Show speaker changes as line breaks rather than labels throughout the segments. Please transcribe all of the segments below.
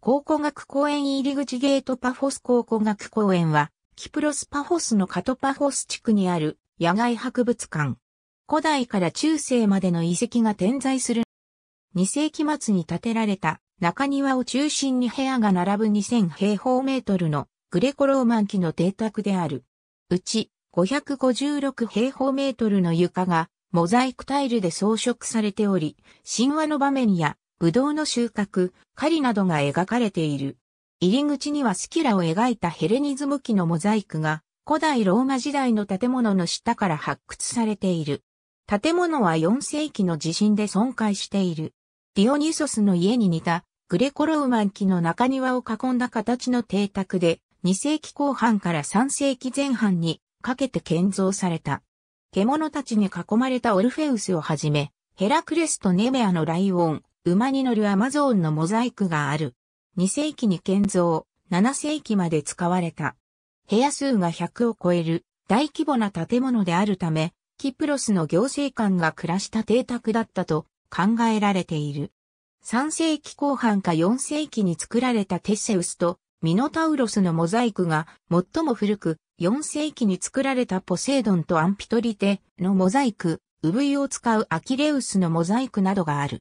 考古学公園入り口ゲートパフォス考古学公園は、キプロスパフォスのカトパフォス地区にある野外博物館。古代から中世までの遺跡が点在する。2世紀末に建てられた中庭を中心に部屋が並ぶ2000平方メートルのグレコローマン期の邸宅である。うち556平方メートルの床がモザイクタイルで装飾されており、神話の場面やブドウの収穫、狩りなどが描かれている。入り口にはスキラを描いたヘレニズム期のモザイクが、古代ローマ時代の建物の下から発掘されている。建物は4世紀の地震で損壊している。ディオニュソスの家に似た、グレコローマン期の中庭を囲んだ形の邸宅で、2世紀後半から3世紀前半にかけて建造された。獣たちに囲まれたオルフェウスをはじめ、ヘラクレスとネメアのライオン、馬に乗るアマゾーンのモザイクがある。2世紀に建造、7世紀まで使われた。部屋数が100を超える大規模な建物であるため、キプロスの行政官が暮らした邸宅だったと考えられている。3世紀後半か4世紀に作られたテッセウスとミノタウロスのモザイクが最も古く4世紀に作られたポセイドンとアンピトリテのモザイク、産湯を使うアキレウスのモザイクなどがある。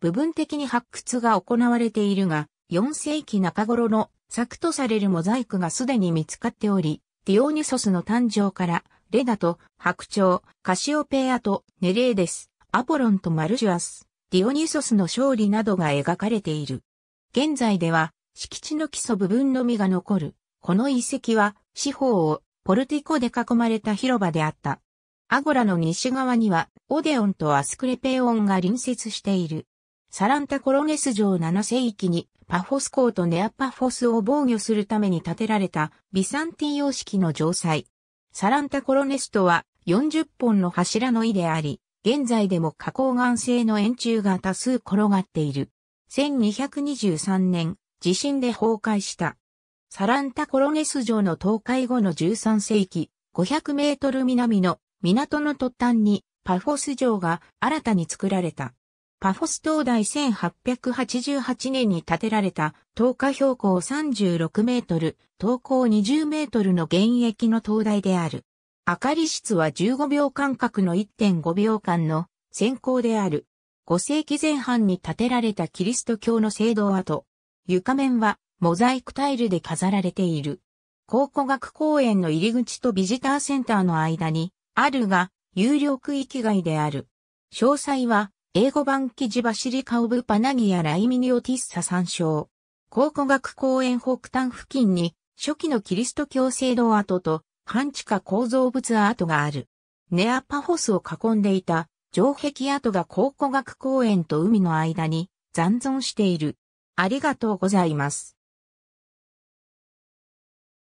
部分的に発掘が行われているが、4世紀中頃の作とされるモザイクがすでに見つかっており、ディオニソスの誕生から、レナと白鳥、カシオペアとネレーデス、アポロンとマルジュアス、ディオニソスの勝利などが描かれている。現在では、敷地の基礎部分のみが残る。この遺跡は、四方をポルティコで囲まれた広場であった。アゴラの西側には、オデオンとアスクレペオンが隣接している。サランタコロネス城7世紀にパフォス港とネアパフォスを防御するために建てられたビサンティン様式の城塞。サランタコロネスとは40本の柱の井であり、現在でも花崗岩製の円柱が多数転がっている。1223年、地震で崩壊した。サランタコロネス城の倒壊後の13世紀、500メートル南の港の突端にパフォス城が新たに作られた。パフォス灯台1888年に建てられた、灯下標高36メートル、投高20メートルの現役の灯台である。明かり室は15秒間隔の1.5秒間の先行である。5世紀前半に建てられたキリスト教の聖堂跡。床面はモザイクタイルで飾られている。考古学公園の入り口とビジターセンターの間にあるが、有料区域外である。詳細は英語版記事バシリカ・オブ・パナギアライミニオ・ティッサ参照。考古学公園北端付近に初期のキリスト教聖堂跡と半地下構造物跡がある。ネアパホスを囲んでいた城壁跡が考古学公園と海の間に残存している。ありがとうございます。